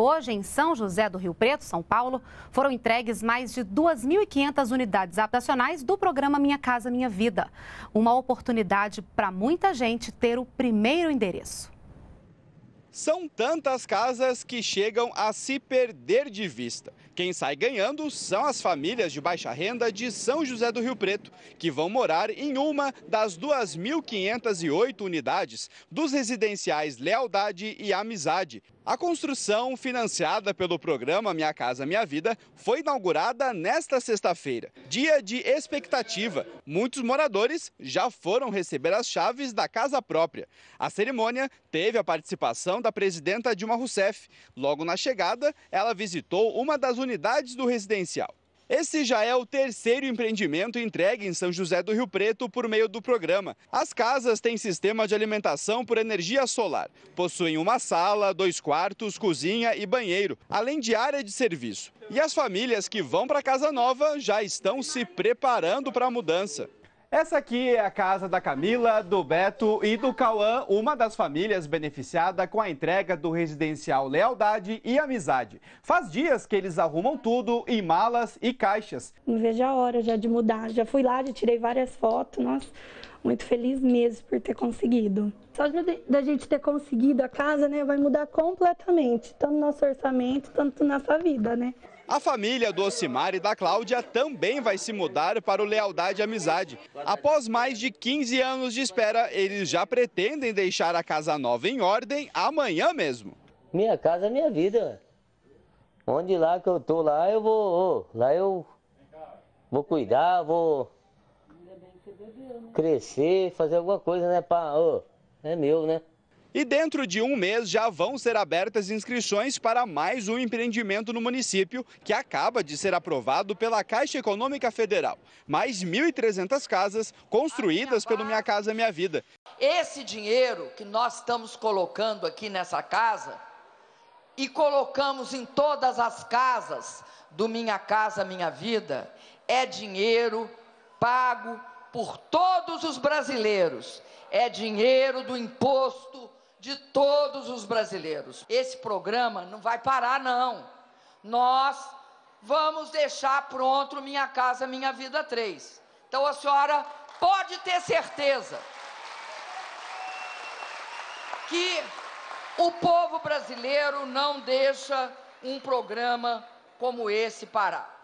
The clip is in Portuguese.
Hoje, em São José do Rio Preto, São Paulo, foram entregues mais de 2.500 unidades habitacionais do programa Minha Casa Minha Vida. Uma oportunidade para muita gente ter o primeiro endereço. São tantas casas que chegam a se perder de vista. Quem sai ganhando são as famílias de baixa renda de São José do Rio Preto, que vão morar em uma das 2.508 unidades dos residenciais Lealdade e Amizade. A construção, financiada pelo programa Minha Casa Minha Vida, foi inaugurada nesta sexta-feira, dia de expectativa. Muitos moradores já foram receber as chaves da casa própria. A cerimônia teve a participação da presidenta Dilma Rousseff. Logo na chegada, ela visitou uma das unidades unidades do residencial. Esse já é o terceiro empreendimento entregue em São José do Rio Preto por meio do programa. As casas têm sistema de alimentação por energia solar. Possuem uma sala, dois quartos, cozinha e banheiro, além de área de serviço. E as famílias que vão para a casa nova já estão se preparando para a mudança. Essa aqui é a casa da Camila, do Beto e do Cauã, uma das famílias beneficiada com a entrega do residencial Lealdade e Amizade. Faz dias que eles arrumam tudo em malas e caixas. Não vejo a hora já de mudar. Já fui lá, já tirei várias fotos. Nossa, muito feliz mesmo por ter conseguido. Só da gente ter conseguido a casa, né, vai mudar completamente, tanto nosso orçamento, tanto nossa vida, né? A família do Ocimar e da Cláudia também vai se mudar para o Lealdade e Amizade. Após mais de 15 anos de espera, eles já pretendem deixar a casa nova em ordem amanhã mesmo. Minha casa, é minha vida. Onde lá que eu tô, lá eu vou, lá eu vou cuidar, vou crescer, fazer alguma coisa, né? Pra, oh, é meu, né? E dentro de um mês já vão ser abertas inscrições para mais um empreendimento no município que acaba de ser aprovado pela Caixa Econômica Federal. Mais 1.300 casas construídas pelo Minha Casa Minha Vida. Esse dinheiro que nós estamos colocando aqui nessa casa e colocamos em todas as casas do Minha Casa Minha Vida é dinheiro pago por todos os brasileiros. É dinheiro do imposto de todos os brasileiros. Esse programa não vai parar, não. Nós vamos deixar pronto Minha Casa Minha Vida 3. Então a senhora pode ter certeza que o povo brasileiro não deixa um programa como esse parar.